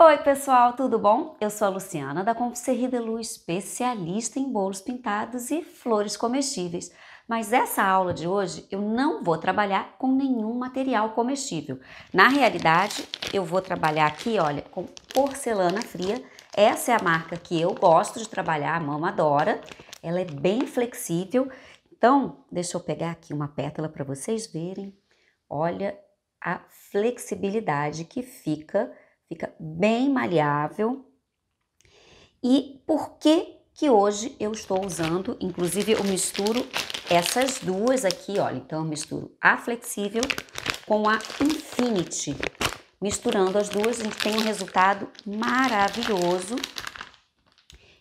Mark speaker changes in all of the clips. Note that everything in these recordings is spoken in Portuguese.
Speaker 1: Oi, pessoal, tudo bom? Eu sou a Luciana da Confiserie de Luz, especialista em bolos pintados e flores comestíveis. Mas essa aula de hoje eu não vou trabalhar com nenhum material comestível. Na realidade, eu vou trabalhar aqui, olha, com porcelana fria. Essa é a marca que eu gosto de trabalhar, a mama adora. Ela é bem flexível. Então, deixa eu pegar aqui uma pétala para vocês verem. Olha a flexibilidade que fica fica bem maleável. E por que que hoje eu estou usando, inclusive eu misturo essas duas aqui, olha, então eu misturo a flexível com a Infinity. Misturando as duas, a gente tem um resultado maravilhoso.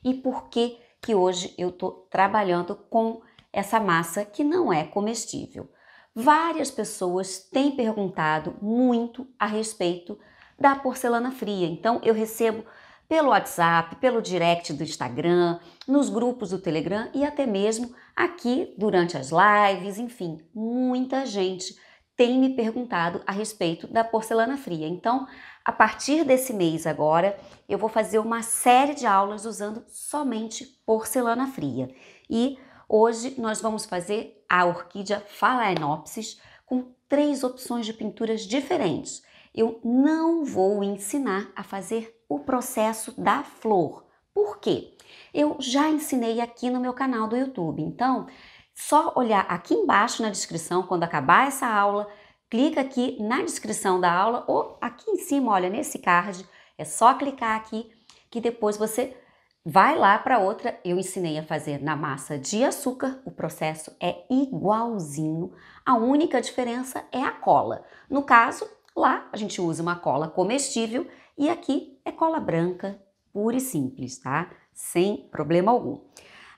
Speaker 1: E por que que hoje eu estou trabalhando com essa massa que não é comestível? Várias pessoas têm perguntado muito a respeito da porcelana fria. Então eu recebo pelo WhatsApp, pelo direct do Instagram, nos grupos do Telegram e até mesmo aqui durante as lives, enfim, muita gente tem me perguntado a respeito da porcelana fria. Então, a partir desse mês agora, eu vou fazer uma série de aulas usando somente porcelana fria. E hoje nós vamos fazer a orquídea Phalaenopsis com três opções de pinturas diferentes eu não vou ensinar a fazer o processo da flor. Por quê? Eu já ensinei aqui no meu canal do YouTube. Então, só olhar aqui embaixo na descrição quando acabar essa aula, clica aqui na descrição da aula ou aqui em cima, olha nesse card, é só clicar aqui que depois você vai lá para outra. Eu ensinei a fazer na massa de açúcar, o processo é igualzinho. A única diferença é a cola. No caso, Lá a gente usa uma cola comestível e aqui é cola branca, pura e simples, tá? Sem problema algum.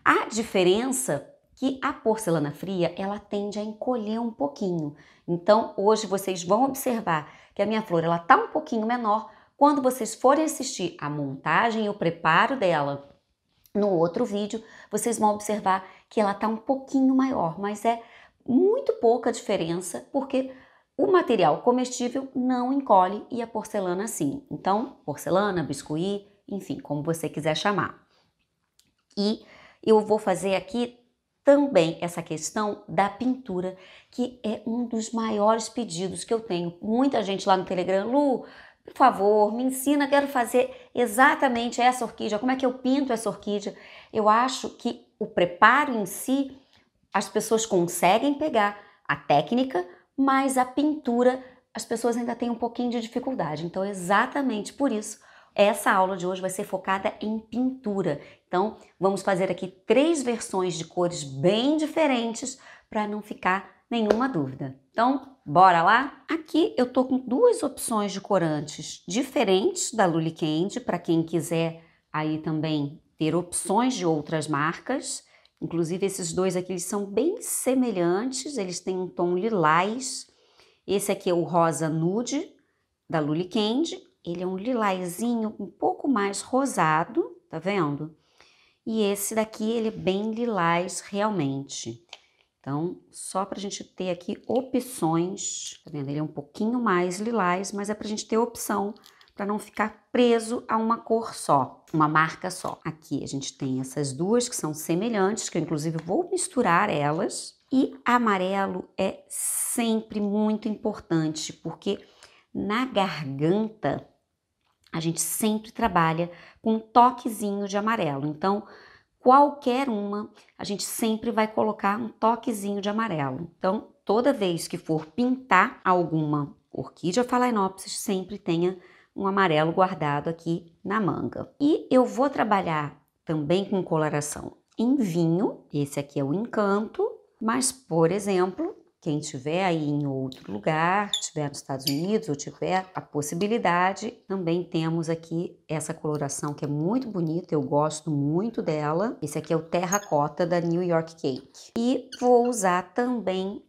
Speaker 1: A diferença que a porcelana fria ela tende a encolher um pouquinho. Então hoje vocês vão observar que a minha flor ela tá um pouquinho menor. Quando vocês forem assistir a montagem e o preparo dela no outro vídeo, vocês vão observar que ela tá um pouquinho maior, mas é muito pouca diferença porque o material comestível não encolhe e a porcelana sim. Então, porcelana, biscuit, enfim, como você quiser chamar. E eu vou fazer aqui também essa questão da pintura, que é um dos maiores pedidos que eu tenho. Muita gente lá no Telegram, Lu, por favor, me ensina, quero fazer exatamente essa orquídea, como é que eu pinto essa orquídea? Eu acho que o preparo em si as pessoas conseguem pegar a técnica, mas a pintura as pessoas ainda têm um pouquinho de dificuldade. Então, exatamente por isso, essa aula de hoje vai ser focada em pintura. Então, vamos fazer aqui três versões de cores bem diferentes para não ficar nenhuma dúvida. Então, bora lá? Aqui eu tô com duas opções de corantes diferentes da Lully Candy, para quem quiser aí também ter opções de outras marcas. Inclusive, esses dois aqui eles são bem semelhantes, eles têm um tom lilás. Esse aqui é o rosa nude da Lully Candy. Ele é um lilazinho um pouco mais rosado, tá vendo? E esse daqui, ele é bem lilás realmente. Então, só para a gente ter aqui opções, tá vendo? Ele é um pouquinho mais lilás, mas é para a gente ter opção para não ficar preso a uma cor só uma marca só. Aqui a gente tem essas duas que são semelhantes, que eu inclusive vou misturar elas. E amarelo é sempre muito importante, porque na garganta a gente sempre trabalha com um toquezinho de amarelo. Então, qualquer uma, a gente sempre vai colocar um toquezinho de amarelo. Então, toda vez que for pintar alguma orquídea falainopsis, sempre tenha um amarelo guardado aqui na manga. E eu vou trabalhar também com coloração em vinho, esse aqui é o encanto, mas, por exemplo, quem tiver aí em outro lugar, tiver nos Estados Unidos ou tiver a possibilidade, também temos aqui essa coloração que é muito bonita, eu gosto muito dela. Esse aqui é o terracota da New York Cake. E vou usar também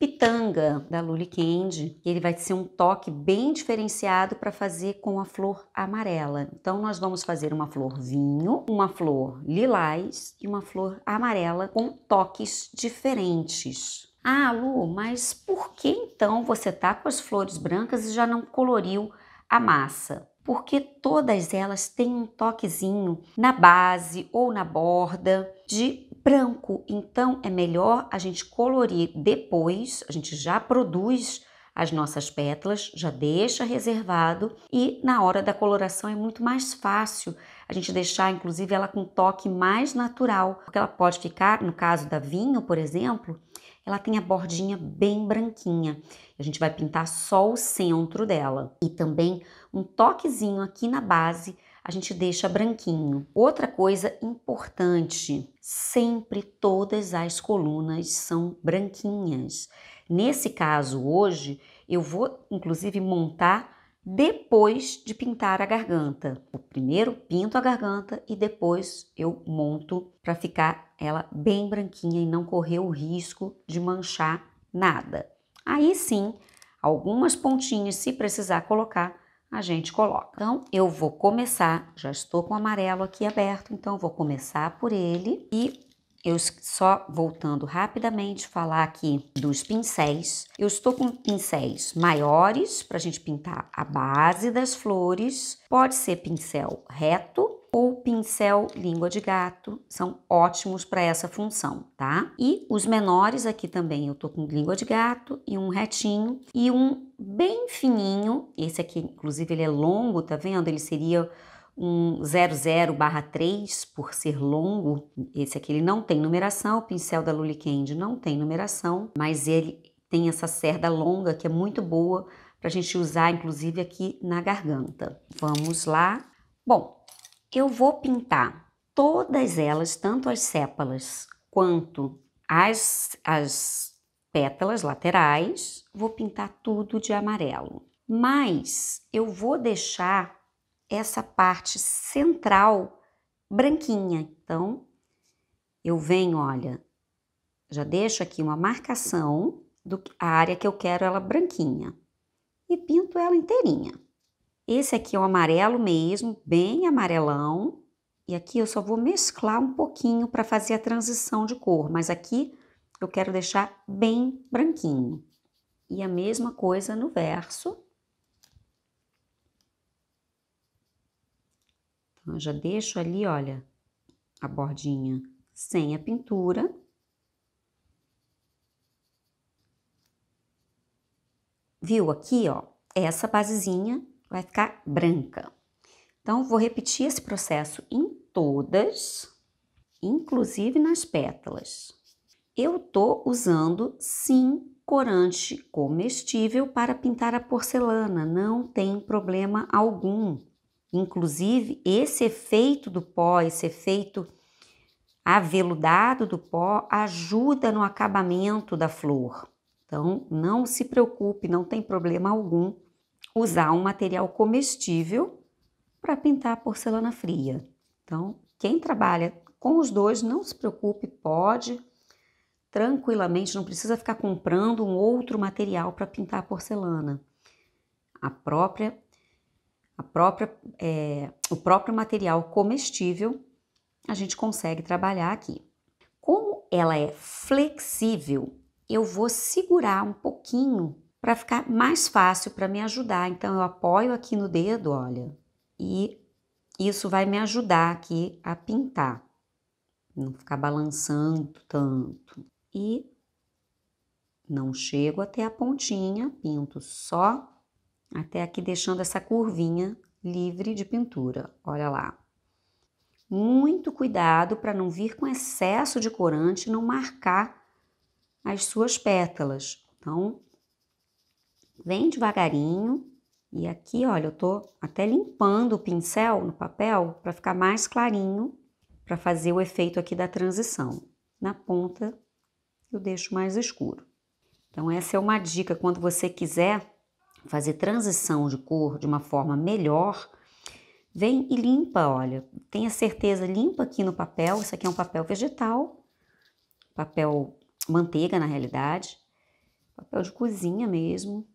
Speaker 1: Pitanga, da Luli Candy. Ele vai ser um toque bem diferenciado para fazer com a flor amarela. Então, nós vamos fazer uma flor vinho, uma flor lilás e uma flor amarela com toques diferentes. Ah, Lu, mas por que então você tá com as flores brancas e já não coloriu a massa? Porque todas elas têm um toquezinho na base ou na borda de branco. Então é melhor a gente colorir depois, a gente já produz as nossas pétalas, já deixa reservado e na hora da coloração é muito mais fácil a gente deixar inclusive ela com um toque mais natural, porque ela pode ficar, no caso da vinho, por exemplo, ela tem a bordinha bem branquinha. A gente vai pintar só o centro dela e também um toquezinho aqui na base a gente deixa branquinho. Outra coisa importante, sempre todas as colunas são branquinhas. Nesse caso hoje, eu vou inclusive montar depois de pintar a garganta. Eu primeiro pinto a garganta e depois eu monto para ficar ela bem branquinha e não correr o risco de manchar nada. Aí sim, algumas pontinhas, se precisar colocar, a gente coloca. Então, eu vou começar, já estou com o amarelo aqui aberto, então vou começar por ele e eu só voltando rapidamente falar aqui dos pincéis. Eu estou com pincéis maiores para a gente pintar a base das flores. Pode ser pincel reto, ou pincel língua de gato são ótimos para essa função, tá? E os menores aqui também, eu tô com língua de gato e um retinho e um bem fininho, esse aqui inclusive ele é longo, tá vendo? Ele seria um 00 barra 3 por ser longo, esse aqui ele não tem numeração, o pincel da Lully Candy não tem numeração, mas ele tem essa cerda longa que é muito boa para a gente usar inclusive aqui na garganta. Vamos lá. Bom, eu vou pintar todas elas, tanto as sépalas quanto as, as pétalas laterais, vou pintar tudo de amarelo. Mas eu vou deixar essa parte central branquinha. Então, eu venho, olha, já deixo aqui uma marcação da área que eu quero ela branquinha e pinto ela inteirinha. Esse aqui é um amarelo mesmo, bem amarelão. E aqui eu só vou mesclar um pouquinho para fazer a transição de cor, mas aqui eu quero deixar bem branquinho. E a mesma coisa no verso. Então, eu já deixo ali, olha, a bordinha sem a pintura. Viu aqui, ó, essa basezinha vai ficar branca. Então, vou repetir esse processo em todas, inclusive nas pétalas. Eu tô usando, sim, corante comestível para pintar a porcelana, não tem problema algum. Inclusive, esse efeito do pó, esse efeito aveludado do pó, ajuda no acabamento da flor. Então, não se preocupe, não tem problema algum usar um material comestível para pintar a porcelana fria. Então, quem trabalha com os dois, não se preocupe, pode tranquilamente, não precisa ficar comprando um outro material para pintar a porcelana. A própria, a própria, é, o próprio material comestível a gente consegue trabalhar aqui. Como ela é flexível, eu vou segurar um pouquinho para ficar mais fácil para me ajudar. Então eu apoio aqui no dedo, olha, e isso vai me ajudar aqui a pintar, não ficar balançando tanto. E não chego até a pontinha, pinto só até aqui deixando essa curvinha livre de pintura. Olha lá. Muito cuidado para não vir com excesso de corante e não marcar as suas pétalas. Então, Vem devagarinho. E aqui, olha, eu tô até limpando o pincel no papel para ficar mais clarinho, para fazer o efeito aqui da transição. Na ponta, eu deixo mais escuro. Então, essa é uma dica quando você quiser fazer transição de cor de uma forma melhor, vem e limpa, olha, tenha certeza, limpa aqui no papel, isso aqui é um papel vegetal, papel manteiga na realidade, papel de cozinha mesmo,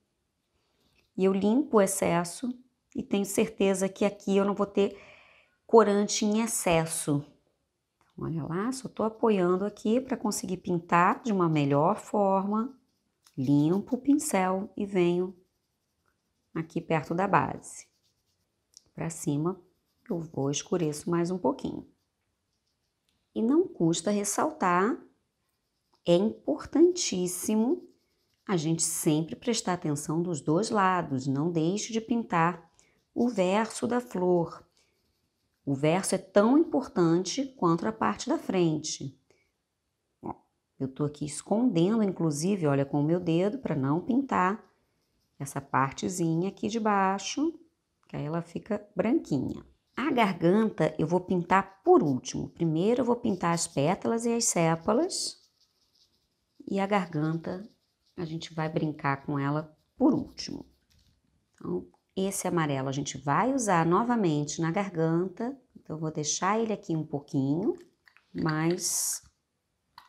Speaker 1: e eu limpo o excesso e tenho certeza que aqui eu não vou ter corante em excesso. Olha lá, só estou apoiando aqui para conseguir pintar de uma melhor forma. Limpo o pincel e venho aqui perto da base. Para cima eu vou escureço mais um pouquinho. E não custa ressaltar, é importantíssimo a gente sempre prestar atenção dos dois lados, não deixe de pintar o verso da flor. O verso é tão importante quanto a parte da frente. Eu estou aqui escondendo, inclusive, olha, com o meu dedo para não pintar essa partezinha aqui de baixo, que aí ela fica branquinha. A garganta eu vou pintar por último. Primeiro eu vou pintar as pétalas e as sépalas e a garganta a gente vai brincar com ela por último. Então, esse amarelo a gente vai usar novamente na garganta, então eu vou deixar ele aqui um pouquinho, mas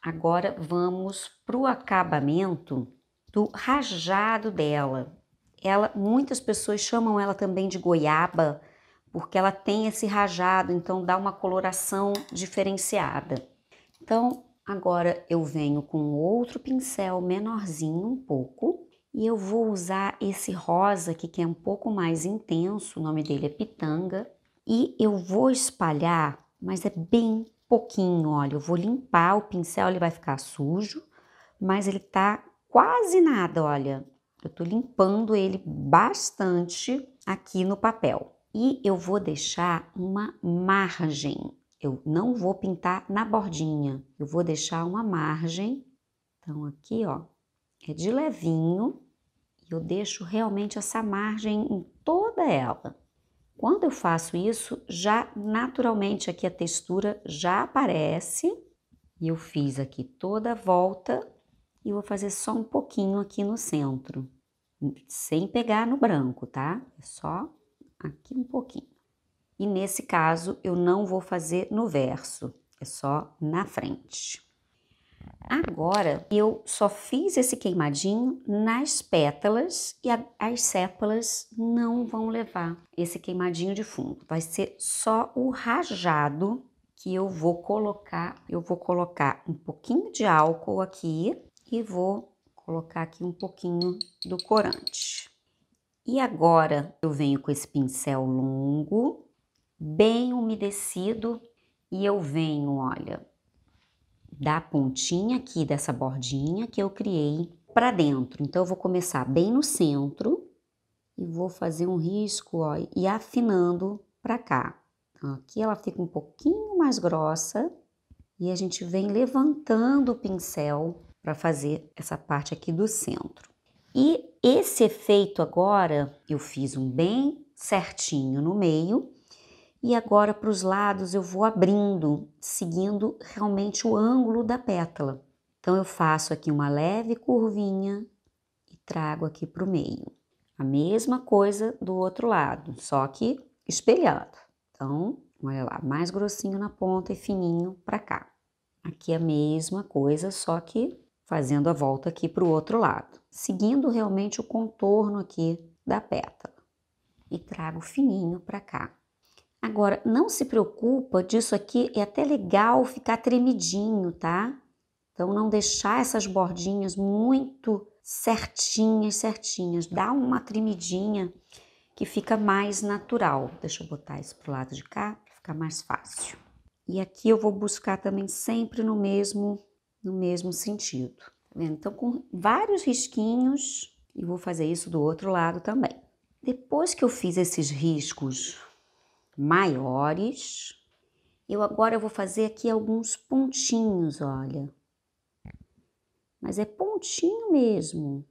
Speaker 1: agora vamos pro acabamento do rajado dela. Ela, muitas pessoas chamam ela também de goiaba, porque ela tem esse rajado, então dá uma coloração diferenciada. Então, Agora eu venho com outro pincel menorzinho um pouco e eu vou usar esse rosa aqui que é um pouco mais intenso, o nome dele é pitanga. E eu vou espalhar, mas é bem pouquinho, olha, eu vou limpar o pincel, ele vai ficar sujo, mas ele tá quase nada, olha. Eu tô limpando ele bastante aqui no papel. E eu vou deixar uma margem eu não vou pintar na bordinha, eu vou deixar uma margem. Então, aqui, ó, é de levinho e eu deixo realmente essa margem em toda ela. Quando eu faço isso, já naturalmente aqui a textura já aparece. E eu fiz aqui toda a volta e vou fazer só um pouquinho aqui no centro, sem pegar no branco, tá? É só aqui um pouquinho. E nesse caso, eu não vou fazer no verso, é só na frente. Agora, eu só fiz esse queimadinho nas pétalas e a, as sépalas não vão levar esse queimadinho de fundo. Vai ser só o rajado que eu vou colocar. Eu vou colocar um pouquinho de álcool aqui e vou colocar aqui um pouquinho do corante. E agora, eu venho com esse pincel longo bem umedecido e eu venho, olha, da pontinha aqui dessa bordinha que eu criei para dentro. Então, eu vou começar bem no centro e vou fazer um risco, ó, e afinando para cá. Então, aqui ela fica um pouquinho mais grossa e a gente vem levantando o pincel para fazer essa parte aqui do centro. E esse efeito agora, eu fiz um bem certinho no meio e agora para os lados eu vou abrindo, seguindo realmente o ângulo da pétala. Então eu faço aqui uma leve curvinha e trago aqui para o meio. A mesma coisa do outro lado, só que espelhado. Então, olha lá, mais grossinho na ponta e fininho para cá. Aqui a mesma coisa, só que fazendo a volta aqui para o outro lado, seguindo realmente o contorno aqui da pétala. E trago fininho para cá. Agora, não se preocupa, disso aqui é até legal ficar tremidinho, tá? Então, não deixar essas bordinhas muito certinhas, certinhas. Dá uma tremidinha que fica mais natural. Deixa eu botar isso pro lado de cá, fica mais fácil. E aqui eu vou buscar também sempre no mesmo, no mesmo sentido. Tá vendo? Então, com vários risquinhos, e vou fazer isso do outro lado também. Depois que eu fiz esses riscos maiores. Eu agora vou fazer aqui alguns pontinhos, olha. Mas é pontinho mesmo.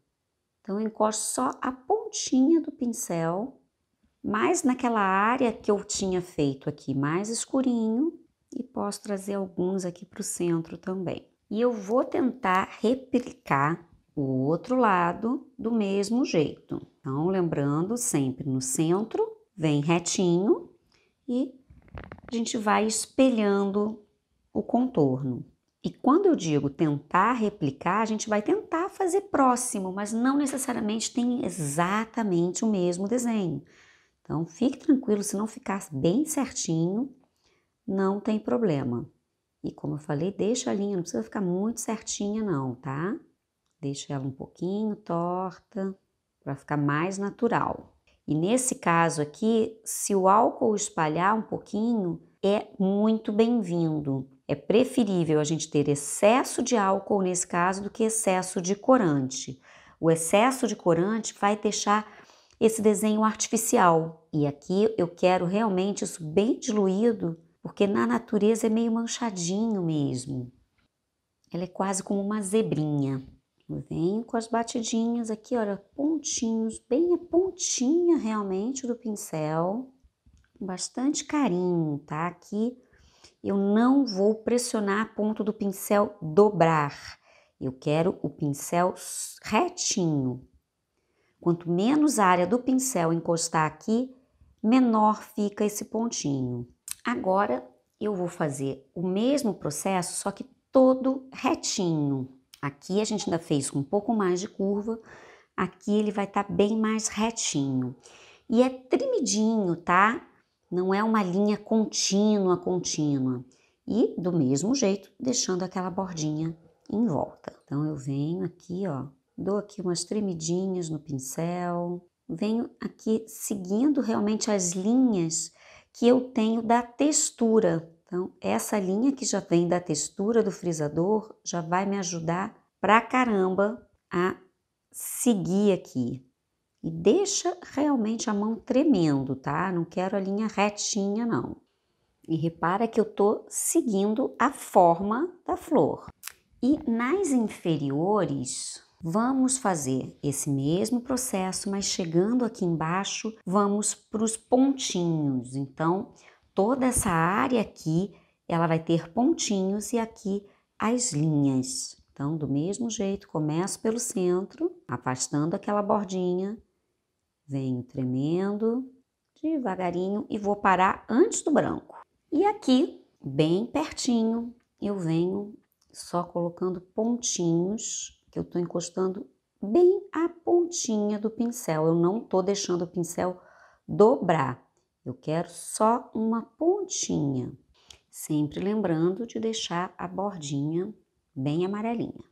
Speaker 1: Então, eu encosto só a pontinha do pincel, mais naquela área que eu tinha feito aqui, mais escurinho. E posso trazer alguns aqui para o centro também. E eu vou tentar replicar o outro lado do mesmo jeito. Então, lembrando sempre no centro, vem retinho, e a gente vai espelhando o contorno. E quando eu digo tentar replicar, a gente vai tentar fazer próximo, mas não necessariamente tem exatamente o mesmo desenho. Então fique tranquilo, se não ficar bem certinho, não tem problema. E como eu falei, deixa a linha, não precisa ficar muito certinha não, tá? Deixa ela um pouquinho torta para ficar mais natural. E nesse caso aqui, se o álcool espalhar um pouquinho, é muito bem-vindo. É preferível a gente ter excesso de álcool nesse caso do que excesso de corante. O excesso de corante vai deixar esse desenho artificial. E aqui eu quero realmente isso bem diluído, porque na natureza é meio manchadinho mesmo. Ela é quase como uma zebrinha. Eu venho com as batidinhas aqui, olha, pontinhos, bem a pontinha realmente do pincel, com bastante carinho, tá? Aqui eu não vou pressionar a ponta do pincel dobrar, eu quero o pincel retinho. Quanto menos área do pincel encostar aqui, menor fica esse pontinho. Agora eu vou fazer o mesmo processo, só que todo retinho. Aqui a gente ainda fez com um pouco mais de curva, aqui ele vai estar tá bem mais retinho. E é trimidinho, tá? Não é uma linha contínua, contínua. E do mesmo jeito, deixando aquela bordinha em volta. Então eu venho aqui, ó, dou aqui umas tremidinhas no pincel, venho aqui seguindo realmente as linhas que eu tenho da textura então, essa linha que já vem da textura do frisador já vai me ajudar pra caramba a seguir aqui. E deixa realmente a mão tremendo, tá? Não quero a linha retinha, não. E repara que eu tô seguindo a forma da flor. E nas inferiores, vamos fazer esse mesmo processo, mas chegando aqui embaixo, vamos para os pontinhos. Então, toda essa área aqui, ela vai ter pontinhos e aqui as linhas. Então, do mesmo jeito, começo pelo centro, afastando aquela bordinha, venho tremendo devagarinho e vou parar antes do branco. E aqui, bem pertinho, eu venho só colocando pontinhos que eu estou encostando bem a pontinha do pincel. Eu não estou deixando o pincel dobrar. Eu quero só uma pontinha, sempre lembrando de deixar a bordinha bem amarelinha.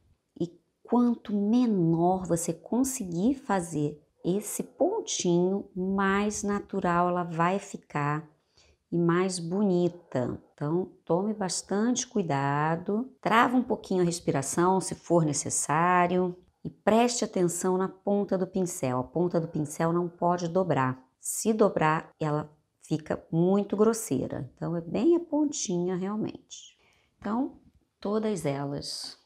Speaker 1: E quanto menor você conseguir fazer esse pontinho, mais natural ela vai ficar e mais bonita. Então, tome bastante cuidado, trava um pouquinho a respiração se for necessário e preste atenção na ponta do pincel. A ponta do pincel não pode dobrar. Se dobrar, ela fica muito grosseira. Então, é bem a pontinha realmente. Então, todas elas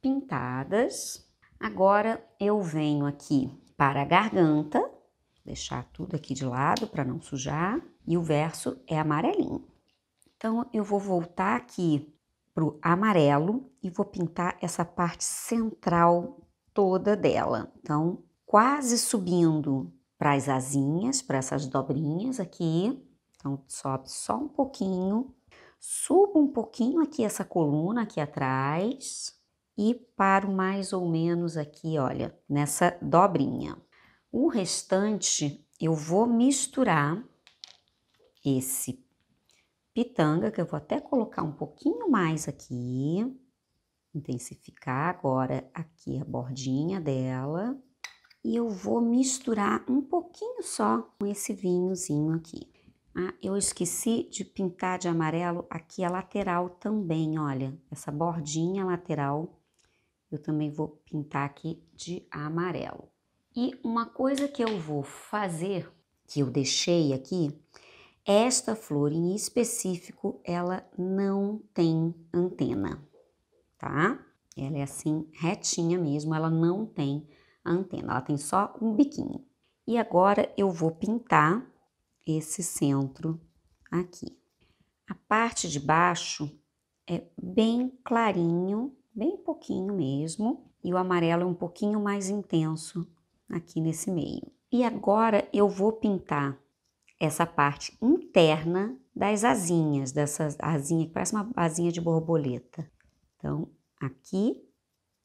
Speaker 1: pintadas. Agora, eu venho aqui para a garganta, deixar tudo aqui de lado para não sujar, e o verso é amarelinho. Então, eu vou voltar aqui para o amarelo e vou pintar essa parte central toda dela. Então, quase subindo para as asinhas, para essas dobrinhas aqui, então, sobe só um pouquinho, subo um pouquinho aqui essa coluna aqui atrás e paro mais ou menos aqui, olha, nessa dobrinha. O restante eu vou misturar esse pitanga, que eu vou até colocar um pouquinho mais aqui, intensificar agora aqui a bordinha dela. E eu vou misturar um pouquinho só com esse vinhozinho aqui. Ah, eu esqueci de pintar de amarelo aqui a lateral também, olha, essa bordinha lateral eu também vou pintar aqui de amarelo. E uma coisa que eu vou fazer, que eu deixei aqui, esta flor em específico, ela não tem antena, tá? Ela é assim, retinha mesmo, ela não tem antena, ela tem só um biquinho. E agora eu vou pintar esse centro aqui. A parte de baixo é bem clarinho, bem pouquinho mesmo, e o amarelo é um pouquinho mais intenso aqui nesse meio. E agora eu vou pintar essa parte interna das asinhas, dessa asinha que parece uma asinha de borboleta. Então, aqui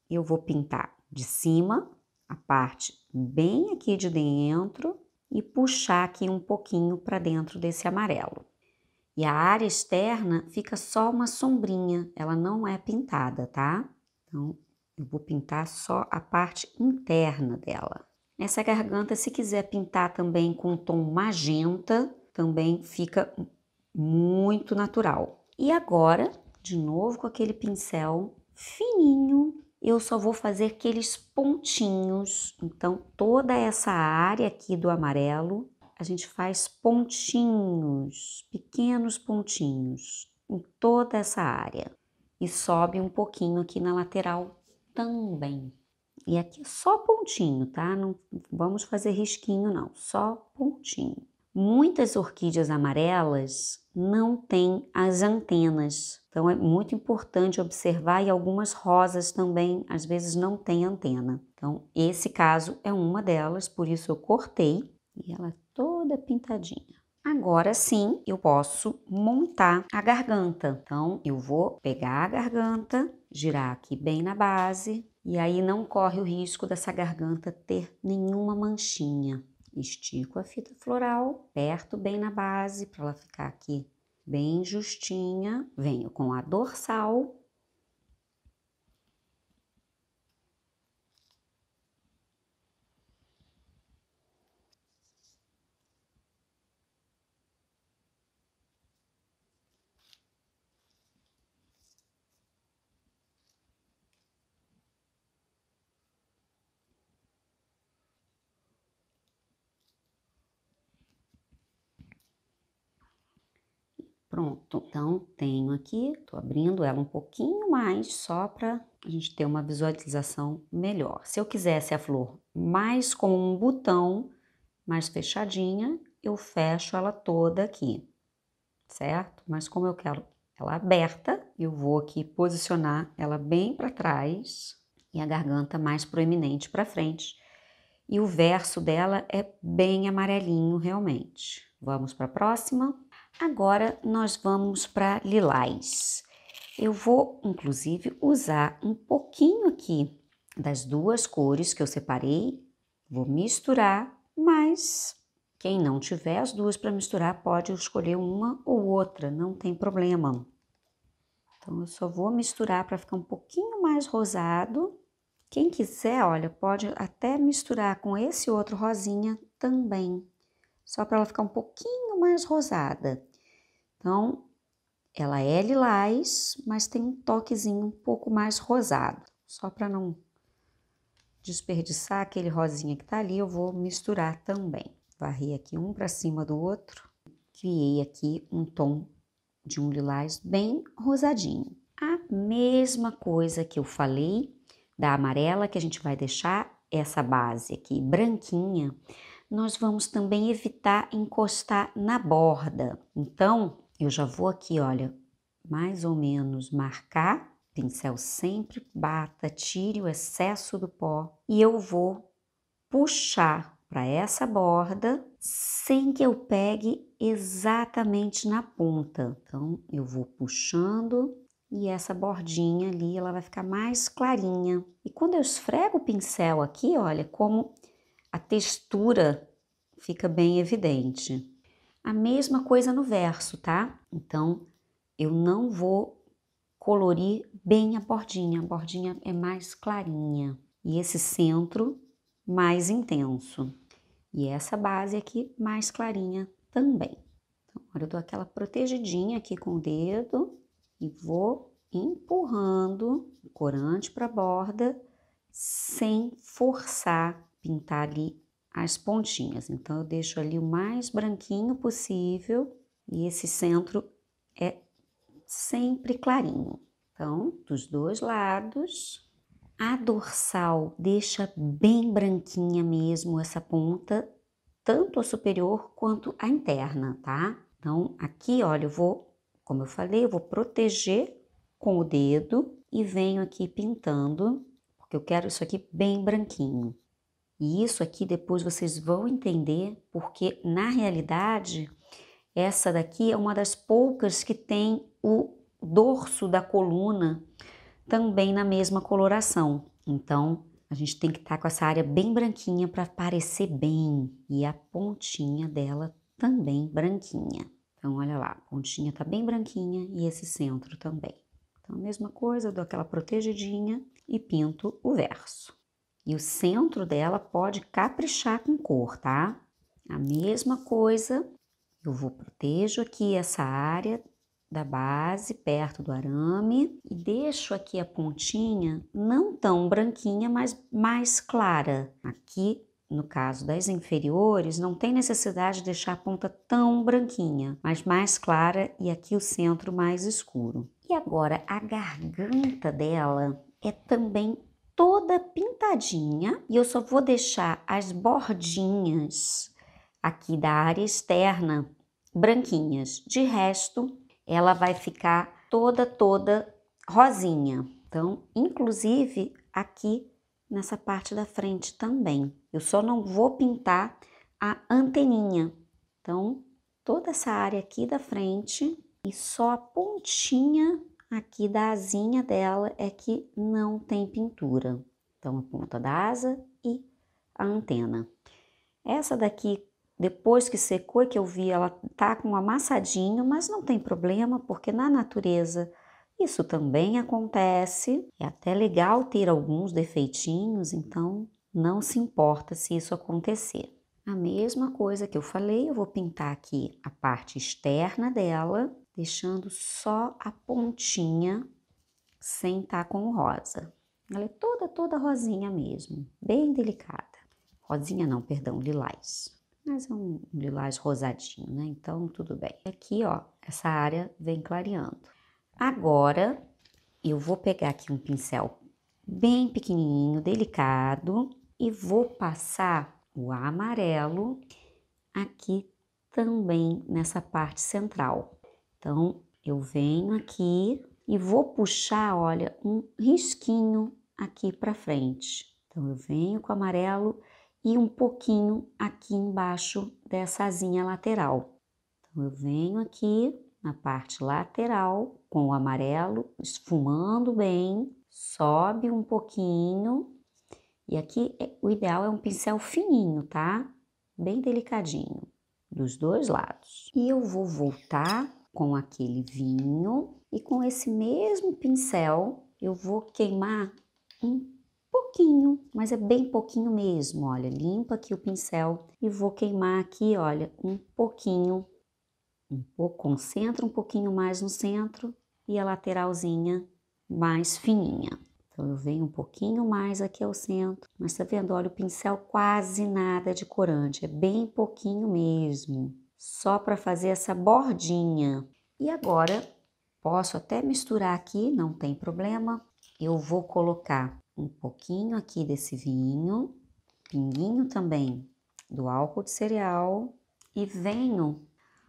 Speaker 1: eu vou pintar de cima, a parte bem aqui de dentro, e puxar aqui um pouquinho para dentro desse amarelo. E a área externa fica só uma sombrinha, ela não é pintada, tá? Então, eu vou pintar só a parte interna dela. Essa garganta, se quiser pintar também com tom magenta, também fica muito natural. E agora, de novo com aquele pincel fininho, eu só vou fazer aqueles pontinhos. Então, toda essa área aqui do amarelo, a gente faz pontinhos, pequenos pontinhos em toda essa área. E sobe um pouquinho aqui na lateral também. E aqui é só pontinho, tá? Não vamos fazer risquinho não, só pontinho. Muitas orquídeas amarelas não tem as antenas. Então é muito importante observar e algumas rosas também às vezes não têm antena. Então esse caso é uma delas, por isso eu cortei e ela é toda pintadinha. Agora sim, eu posso montar a garganta. Então eu vou pegar a garganta, girar aqui bem na base e aí não corre o risco dessa garganta ter nenhuma manchinha estico a fita floral, perto bem na base para ela ficar aqui bem justinha, venho com a dorsal Pronto, então tenho aqui, estou abrindo ela um pouquinho mais só para a gente ter uma visualização melhor. Se eu quisesse a flor mais como um botão, mais fechadinha, eu fecho ela toda aqui, certo? Mas como eu quero ela aberta, eu vou aqui posicionar ela bem para trás e a garganta mais proeminente para frente. E o verso dela é bem amarelinho realmente. Vamos para a próxima. Agora nós vamos para lilás. Eu vou, inclusive, usar um pouquinho aqui das duas cores que eu separei. Vou misturar, mas quem não tiver as duas para misturar pode escolher uma ou outra, não tem problema. Então, eu só vou misturar para ficar um pouquinho mais rosado. Quem quiser, olha, pode até misturar com esse outro rosinha também só para ela ficar um pouquinho mais rosada. Então, ela é lilás, mas tem um toquezinho um pouco mais rosado. Só para não desperdiçar aquele rosinha que tá ali, eu vou misturar também. Varri aqui um para cima do outro. Criei aqui um tom de um lilás bem rosadinho. A mesma coisa que eu falei da amarela que a gente vai deixar essa base aqui branquinha nós vamos também evitar encostar na borda. Então, eu já vou aqui, olha, mais ou menos marcar, pincel sempre bata, tire o excesso do pó e eu vou puxar para essa borda sem que eu pegue exatamente na ponta. Então, eu vou puxando e essa bordinha ali, ela vai ficar mais clarinha. E quando eu esfrego o pincel aqui, olha, como a textura fica bem evidente. A mesma coisa no verso, tá? Então, eu não vou colorir bem a bordinha, a bordinha é mais clarinha e esse centro mais intenso. E essa base aqui mais clarinha também. Então, agora eu dou aquela protegidinha aqui com o dedo e vou empurrando o corante para a borda sem forçar pintar ali as pontinhas. Então, eu deixo ali o mais branquinho possível e esse centro é sempre clarinho. Então, dos dois lados, a dorsal deixa bem branquinha mesmo essa ponta, tanto a superior quanto a interna, tá? Então, aqui, olha, eu vou, como eu falei, eu vou proteger com o dedo e venho aqui pintando, porque eu quero isso aqui bem branquinho. E isso aqui depois vocês vão entender, porque na realidade essa daqui é uma das poucas que tem o dorso da coluna também na mesma coloração. Então a gente tem que estar tá com essa área bem branquinha para parecer bem e a pontinha dela também branquinha. Então olha lá, a pontinha tá bem branquinha e esse centro também. Então mesma coisa, dou aquela protegidinha e pinto o verso. E o centro dela pode caprichar com cor, tá? A mesma coisa, eu vou protejo aqui essa área da base perto do arame e deixo aqui a pontinha não tão branquinha, mas mais clara. Aqui no caso das inferiores, não tem necessidade de deixar a ponta tão branquinha, mas mais clara e aqui o centro mais escuro. E agora a garganta dela é também toda pintadinha e eu só vou deixar as bordinhas aqui da área externa branquinhas. De resto, ela vai ficar toda, toda rosinha. Então, inclusive aqui nessa parte da frente também. Eu só não vou pintar a anteninha. Então, toda essa área aqui da frente e só a pontinha Aqui da asinha dela é que não tem pintura. Então, a ponta da asa e a antena. Essa daqui, depois que secou e que eu vi, ela tá com um amassadinho, mas não tem problema, porque na natureza isso também acontece. É até legal ter alguns defeitinhos, então não se importa se isso acontecer. A mesma coisa que eu falei, eu vou pintar aqui a parte externa dela deixando só a pontinha sem estar com o rosa. Ela é toda, toda rosinha mesmo, bem delicada. Rosinha não, perdão, lilás. Mas é um lilás rosadinho, né? Então, tudo bem. Aqui, ó, essa área vem clareando. Agora, eu vou pegar aqui um pincel bem pequenininho, delicado, e vou passar o amarelo aqui também nessa parte central. Então, eu venho aqui e vou puxar, olha, um risquinho aqui para frente. Então, eu venho com o amarelo e um pouquinho aqui embaixo dessa asinha lateral. Então, eu venho aqui na parte lateral com o amarelo, esfumando bem, sobe um pouquinho. E aqui é, o ideal é um pincel fininho, tá? Bem delicadinho, dos dois lados. E eu vou voltar com aquele vinho e com esse mesmo pincel eu vou queimar um pouquinho, mas é bem pouquinho mesmo, olha, limpa aqui o pincel e vou queimar aqui, olha, um pouquinho, um pouco, concentra um pouquinho mais no centro e a lateralzinha mais fininha. Então, eu venho um pouquinho mais aqui ao centro, mas tá vendo? Olha, o pincel quase nada de corante, é bem pouquinho mesmo só para fazer essa bordinha. E agora, posso até misturar aqui, não tem problema. Eu vou colocar um pouquinho aqui desse vinho, pinguinho também do álcool de cereal e venho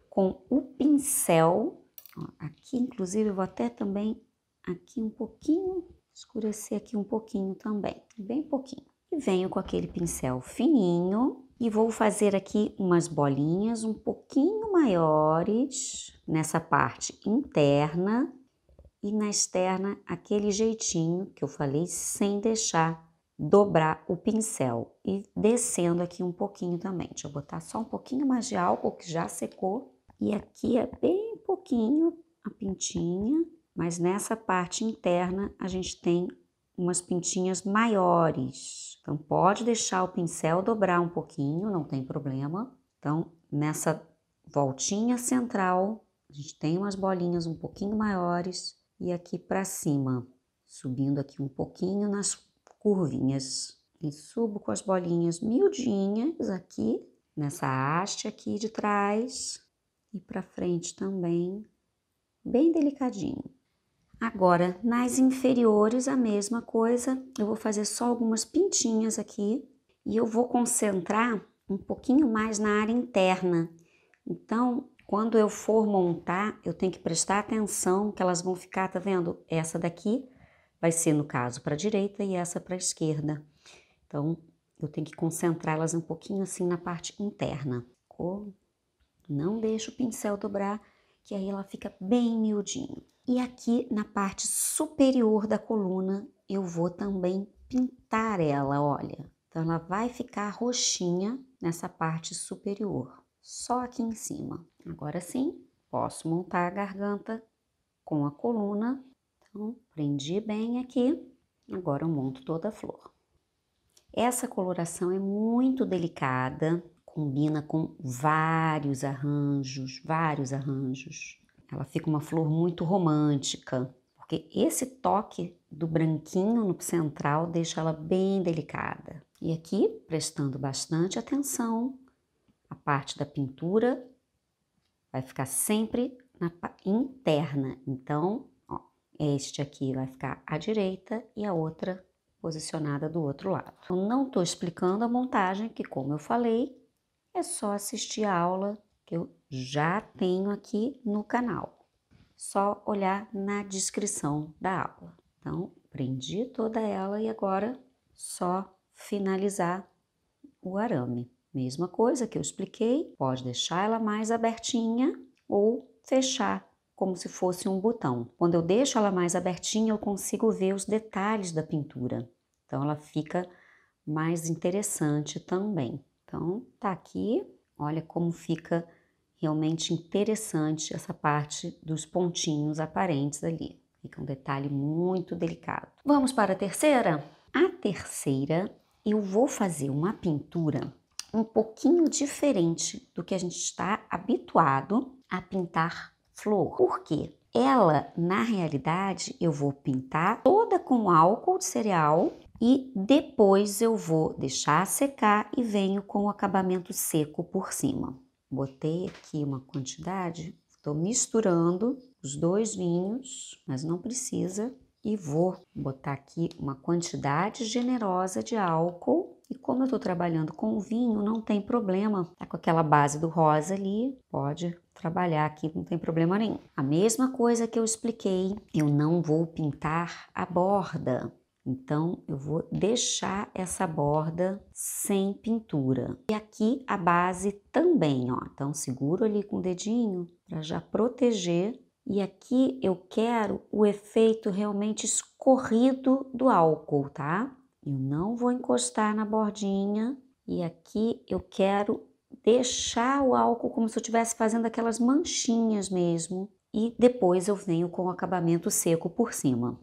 Speaker 1: com o pincel, ó, aqui inclusive eu vou até também aqui um pouquinho, escurecer aqui um pouquinho também, bem pouquinho. E venho com aquele pincel fininho e vou fazer aqui umas bolinhas um pouquinho maiores nessa parte interna e na externa aquele jeitinho que eu falei sem deixar dobrar o pincel e descendo aqui um pouquinho também. Deixa eu botar só um pouquinho mais de álcool que já secou e aqui é bem pouquinho a pintinha, mas nessa parte interna a gente tem umas pintinhas maiores. Então, pode deixar o pincel dobrar um pouquinho, não tem problema. Então, nessa voltinha central, a gente tem umas bolinhas um pouquinho maiores e aqui para cima, subindo aqui um pouquinho nas curvinhas. E subo com as bolinhas miudinhas aqui, nessa haste aqui de trás e para frente também, bem delicadinho. Agora, nas inferiores, a mesma coisa. Eu vou fazer só algumas pintinhas aqui e eu vou concentrar um pouquinho mais na área interna. Então, quando eu for montar, eu tenho que prestar atenção que elas vão ficar, tá vendo? Essa daqui vai ser, no caso, para a direita e essa para a esquerda. Então, eu tenho que concentrar elas um pouquinho assim na parte interna. Não deixa o pincel dobrar, que aí ela fica bem miudinho. E aqui na parte superior da coluna, eu vou também pintar ela, olha. Então, ela vai ficar roxinha nessa parte superior, só aqui em cima. Agora sim, posso montar a garganta com a coluna. Então, prendi bem aqui. Agora eu monto toda a flor. Essa coloração é muito delicada, combina com vários arranjos, vários arranjos ela fica uma flor muito romântica, porque esse toque do branquinho no central deixa ela bem delicada. E aqui, prestando bastante atenção, a parte da pintura vai ficar sempre na interna. Então, ó, este aqui vai ficar à direita e a outra posicionada do outro lado. Eu não estou explicando a montagem, que como eu falei, é só assistir a aula eu já tenho aqui no canal. Só olhar na descrição da aula. Então, prendi toda ela e agora só finalizar o arame. Mesma coisa que eu expliquei, pode deixar ela mais abertinha ou fechar como se fosse um botão. Quando eu deixo ela mais abertinha, eu consigo ver os detalhes da pintura. Então ela fica mais interessante também. Então tá aqui, olha como fica Realmente interessante essa parte dos pontinhos aparentes ali. Fica um detalhe muito delicado. Vamos para a terceira? A terceira, eu vou fazer uma pintura um pouquinho diferente do que a gente está habituado a pintar flor. Por quê? Ela, na realidade, eu vou pintar toda com álcool de cereal e depois eu vou deixar secar e venho com o acabamento seco por cima. Botei aqui uma quantidade, estou misturando os dois vinhos, mas não precisa. E vou botar aqui uma quantidade generosa de álcool. E como eu estou trabalhando com vinho, não tem problema. Tá com aquela base do rosa ali, pode trabalhar aqui, não tem problema nenhum. A mesma coisa que eu expliquei, eu não vou pintar a borda. Então, eu vou deixar essa borda sem pintura. E aqui a base também, ó. Então, seguro ali com o dedinho para já proteger. E aqui eu quero o efeito realmente escorrido do álcool, tá? Eu não vou encostar na bordinha. E aqui eu quero deixar o álcool como se eu estivesse fazendo aquelas manchinhas mesmo. E depois eu venho com o acabamento seco por cima.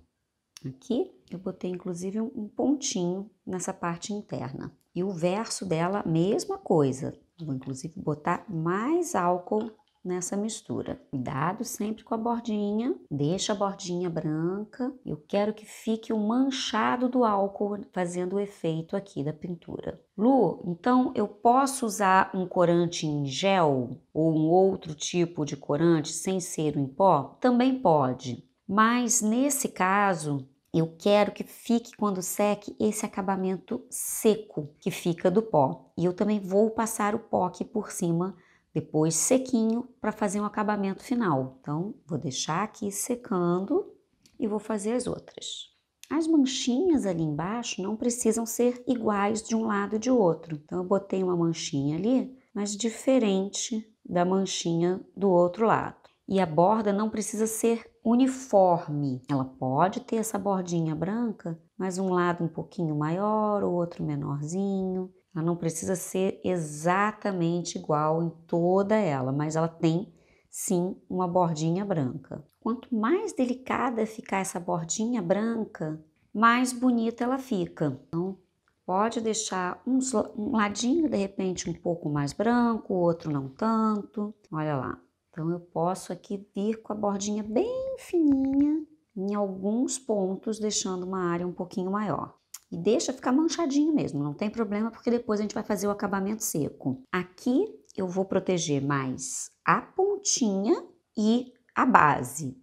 Speaker 1: Aqui eu botei inclusive um pontinho nessa parte interna. E o verso dela, mesma coisa. Vou inclusive botar mais álcool nessa mistura. Cuidado sempre com a bordinha, deixa a bordinha branca. Eu quero que fique o manchado do álcool fazendo o efeito aqui da pintura. Lu, então eu posso usar um corante em gel ou um outro tipo de corante sem ser em pó? Também pode. Mas nesse caso, eu quero que fique quando seque esse acabamento seco que fica do pó. E eu também vou passar o pó aqui por cima depois sequinho para fazer um acabamento final. Então, vou deixar aqui secando e vou fazer as outras. As manchinhas ali embaixo não precisam ser iguais de um lado e de outro. Então, eu botei uma manchinha ali, mas diferente da manchinha do outro lado. E a borda não precisa ser uniforme. Ela pode ter essa bordinha branca, mas um lado um pouquinho maior, o outro menorzinho. Ela não precisa ser exatamente igual em toda ela, mas ela tem sim uma bordinha branca. Quanto mais delicada ficar essa bordinha branca, mais bonita ela fica. Então, pode deixar um ladinho de repente um pouco mais branco, o outro não tanto. Olha lá, então, eu posso aqui vir com a bordinha bem fininha em alguns pontos, deixando uma área um pouquinho maior. E deixa ficar manchadinho mesmo, não tem problema, porque depois a gente vai fazer o acabamento seco. Aqui eu vou proteger mais a pontinha e a base.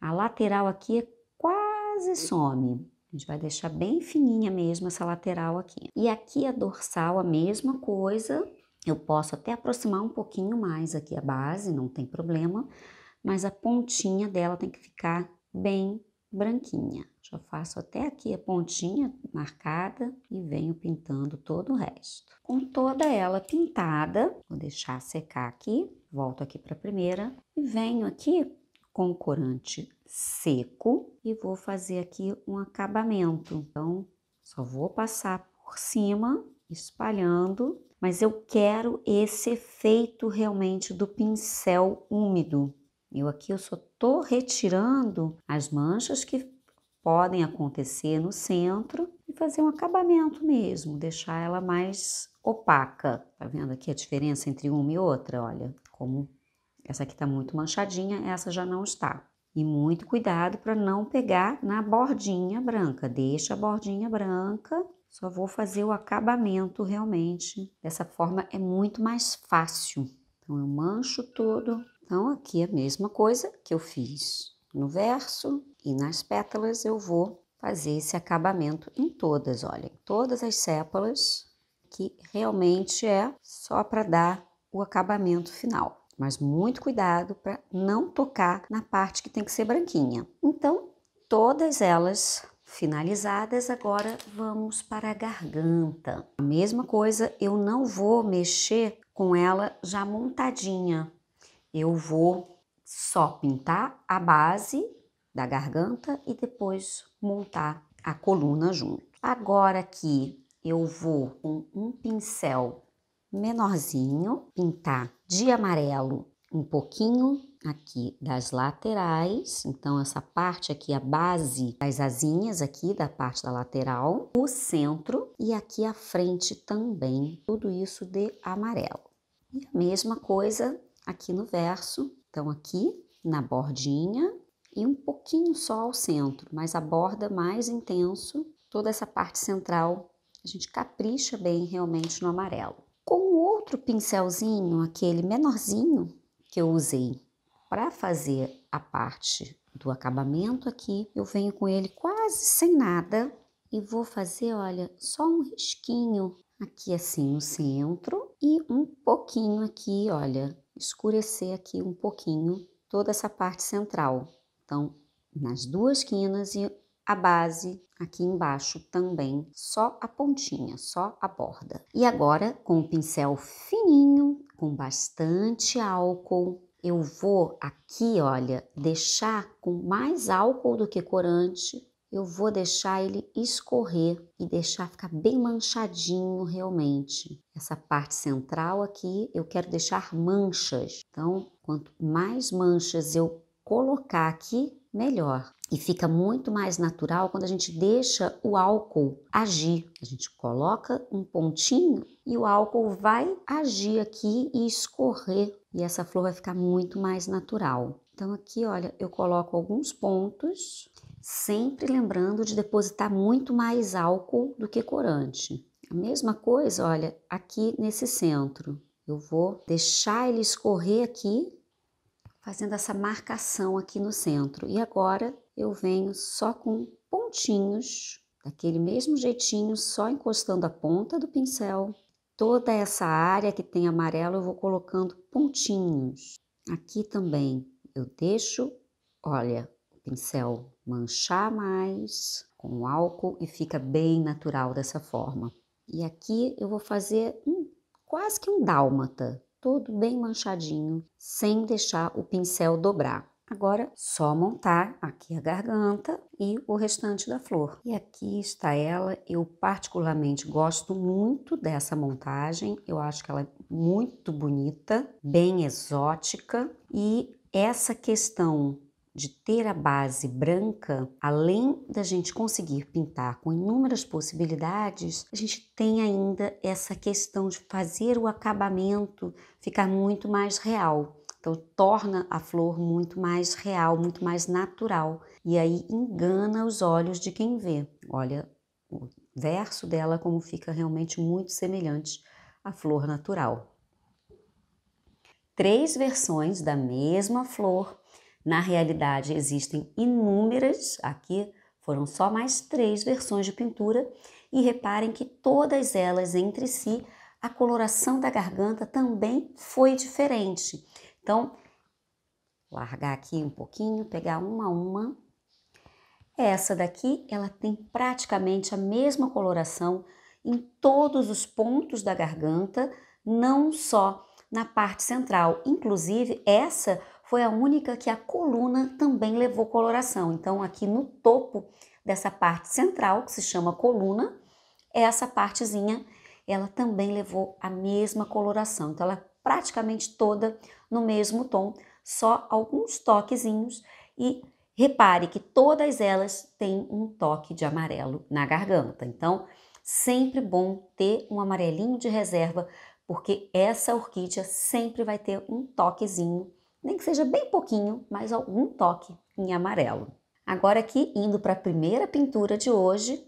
Speaker 1: A lateral aqui é quase some. A gente vai deixar bem fininha mesmo essa lateral aqui. E aqui a dorsal, a mesma coisa, eu posso até aproximar um pouquinho mais aqui a base, não tem problema, mas a pontinha dela tem que ficar bem branquinha. Já faço até aqui a pontinha marcada e venho pintando todo o resto. Com toda ela pintada, vou deixar secar aqui, volto aqui para a primeira e venho aqui com o corante seco e vou fazer aqui um acabamento. Então, só vou passar por cima espalhando, mas eu quero esse efeito realmente do pincel úmido. Eu aqui eu só tô retirando as manchas que podem acontecer no centro e fazer um acabamento mesmo, deixar ela mais opaca. Tá vendo aqui a diferença entre uma e outra? Olha, como essa aqui tá muito manchadinha, essa já não está. E muito cuidado para não pegar na bordinha branca. Deixa a bordinha branca só vou fazer o acabamento realmente. Dessa forma é muito mais fácil. Então eu mancho todo. Então aqui a mesma coisa que eu fiz no verso e nas pétalas eu vou fazer esse acabamento em todas, Olha, todas as sépalas que realmente é só para dar o acabamento final. Mas muito cuidado para não tocar na parte que tem que ser branquinha. Então, todas elas Finalizadas, agora vamos para a garganta. A mesma coisa, eu não vou mexer com ela já montadinha. Eu vou só pintar a base da garganta e depois montar a coluna junto. Agora aqui eu vou com um pincel menorzinho pintar de amarelo um pouquinho aqui das laterais, então essa parte aqui, a base das asinhas aqui da parte da lateral, o centro e aqui a frente também, tudo isso de amarelo. E a mesma coisa aqui no verso, então aqui na bordinha e um pouquinho só ao centro, mas a borda mais intenso, toda essa parte central, a gente capricha bem realmente no amarelo. Com o outro pincelzinho, aquele menorzinho, que eu usei para fazer a parte do acabamento aqui, eu venho com ele quase sem nada e vou fazer, olha, só um risquinho aqui assim no centro e um pouquinho aqui, olha, escurecer aqui um pouquinho toda essa parte central. Então, nas duas quinas e a base aqui embaixo também, só a pontinha, só a borda. E agora, com o pincel fininho, com bastante álcool. Eu vou aqui, olha, deixar com mais álcool do que corante. Eu vou deixar ele escorrer e deixar ficar bem manchadinho realmente. Essa parte central aqui, eu quero deixar manchas. Então, quanto mais manchas eu colocar aqui, melhor. E fica muito mais natural quando a gente deixa o álcool agir. A gente coloca um pontinho e o álcool vai agir aqui e escorrer, e essa flor vai ficar muito mais natural. Então, aqui, olha, eu coloco alguns pontos, sempre lembrando de depositar muito mais álcool do que corante. A mesma coisa, olha, aqui nesse centro. Eu vou deixar ele escorrer aqui, fazendo essa marcação aqui no centro. E agora eu venho só com pontinhos, daquele mesmo jeitinho, só encostando a ponta do pincel. Toda essa área que tem amarelo eu vou colocando pontinhos. Aqui também eu deixo, olha, o pincel manchar mais com álcool e fica bem natural dessa forma. E aqui eu vou fazer um, quase que um dálmata, todo bem manchadinho, sem deixar o pincel dobrar. Agora, só montar aqui a garganta e o restante da flor. E aqui está ela. Eu particularmente gosto muito dessa montagem. Eu acho que ela é muito bonita, bem exótica. E essa questão de ter a base branca, além da gente conseguir pintar com inúmeras possibilidades, a gente tem ainda essa questão de fazer o acabamento ficar muito mais real. Então torna a flor muito mais real, muito mais natural. E aí engana os olhos de quem vê. Olha o verso dela como fica realmente muito semelhante à flor natural. Três versões da mesma flor. Na realidade existem inúmeras, aqui foram só mais três versões de pintura e reparem que todas elas entre si a coloração da garganta também foi diferente. Então, largar aqui um pouquinho, pegar uma a uma. Essa daqui, ela tem praticamente a mesma coloração em todos os pontos da garganta, não só na parte central. Inclusive, essa foi a única que a coluna também levou coloração. Então, aqui no topo dessa parte central, que se chama coluna, essa partezinha, ela também levou a mesma coloração. Então, ela é praticamente toda no mesmo tom, só alguns toquezinhos e repare que todas elas têm um toque de amarelo na garganta. Então, sempre bom ter um amarelinho de reserva, porque essa orquídea sempre vai ter um toquezinho, nem que seja bem pouquinho, mas algum toque em amarelo. Agora aqui indo para a primeira pintura de hoje,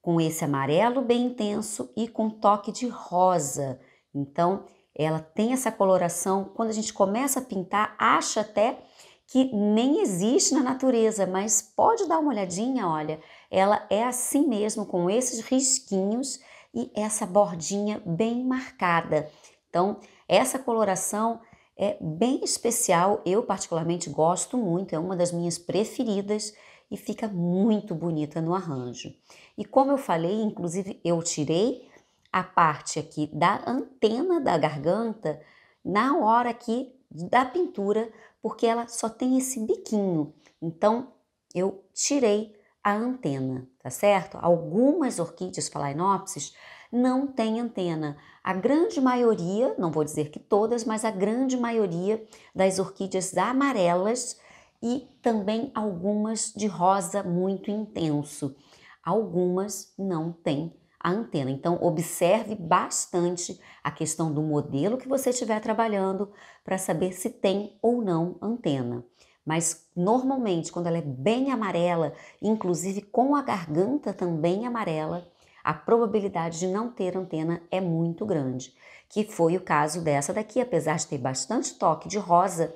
Speaker 1: com esse amarelo bem intenso e com toque de rosa. Então, ela tem essa coloração, quando a gente começa a pintar, acha até que nem existe na natureza, mas pode dar uma olhadinha, olha, ela é assim mesmo, com esses risquinhos e essa bordinha bem marcada. Então, essa coloração é bem especial, eu particularmente gosto muito, é uma das minhas preferidas e fica muito bonita no arranjo. E como eu falei, inclusive eu tirei a parte aqui da antena da garganta na hora aqui da pintura, porque ela só tem esse biquinho. Então, eu tirei a antena, tá certo? Algumas orquídeas Phalaenopsis não têm antena. A grande maioria, não vou dizer que todas, mas a grande maioria das orquídeas amarelas e também algumas de rosa muito intenso. Algumas não têm a antena. Então, observe bastante a questão do modelo que você estiver trabalhando para saber se tem ou não antena. Mas normalmente, quando ela é bem amarela, inclusive com a garganta também amarela, a probabilidade de não ter antena é muito grande. Que foi o caso dessa daqui, apesar de ter bastante toque de rosa,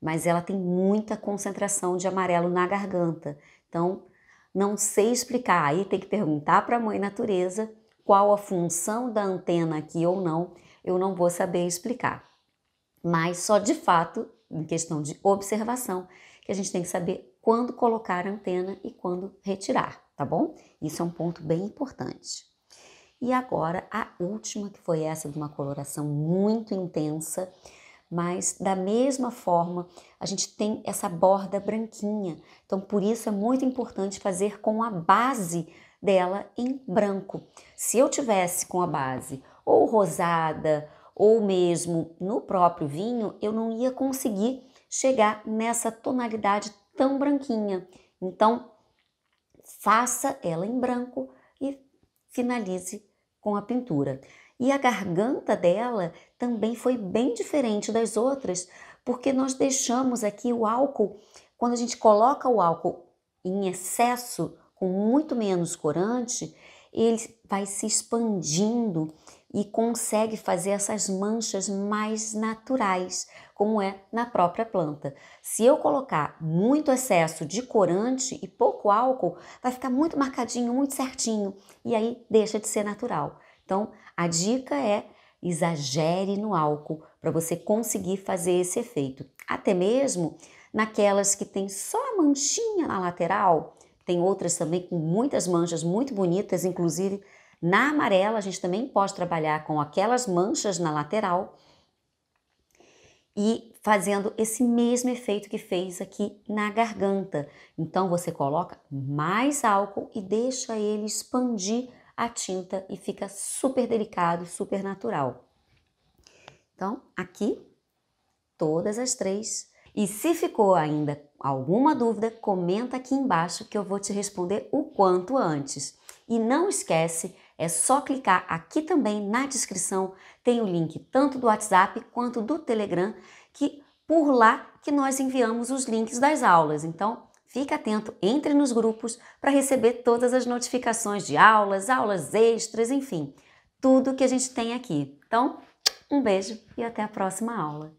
Speaker 1: mas ela tem muita concentração de amarelo na garganta. Então, não sei explicar, aí tem que perguntar para a mãe natureza qual a função da antena aqui ou não, eu não vou saber explicar. Mas só de fato, em questão de observação, que a gente tem que saber quando colocar a antena e quando retirar, tá bom? Isso é um ponto bem importante. E agora a última, que foi essa de uma coloração muito intensa, mas da mesma forma a gente tem essa borda branquinha. Então, por isso é muito importante fazer com a base dela em branco. Se eu tivesse com a base ou rosada ou mesmo no próprio vinho, eu não ia conseguir chegar nessa tonalidade tão branquinha. Então, faça ela em branco e finalize com a pintura. E a garganta dela também foi bem diferente das outras, porque nós deixamos aqui o álcool, quando a gente coloca o álcool em excesso, com muito menos corante, ele vai se expandindo e consegue fazer essas manchas mais naturais, como é na própria planta. Se eu colocar muito excesso de corante e pouco álcool, vai ficar muito marcadinho, muito certinho, e aí deixa de ser natural. Então, a dica é exagere no álcool para você conseguir fazer esse efeito. Até mesmo naquelas que tem só a manchinha na lateral, tem outras também com muitas manchas muito bonitas, inclusive na amarela a gente também pode trabalhar com aquelas manchas na lateral e fazendo esse mesmo efeito que fez aqui na garganta. Então você coloca mais álcool e deixa ele expandir a tinta e fica super delicado, super natural. Então, aqui, todas as três. E se ficou ainda alguma dúvida, comenta aqui embaixo que eu vou te responder o quanto antes. E não esquece, é só clicar aqui também na descrição, tem o link tanto do WhatsApp quanto do Telegram, que por lá que nós enviamos os links das aulas. Então, Fique atento, entre nos grupos para receber todas as notificações de aulas, aulas extras, enfim, tudo que a gente tem aqui. Então, um beijo e até a próxima aula.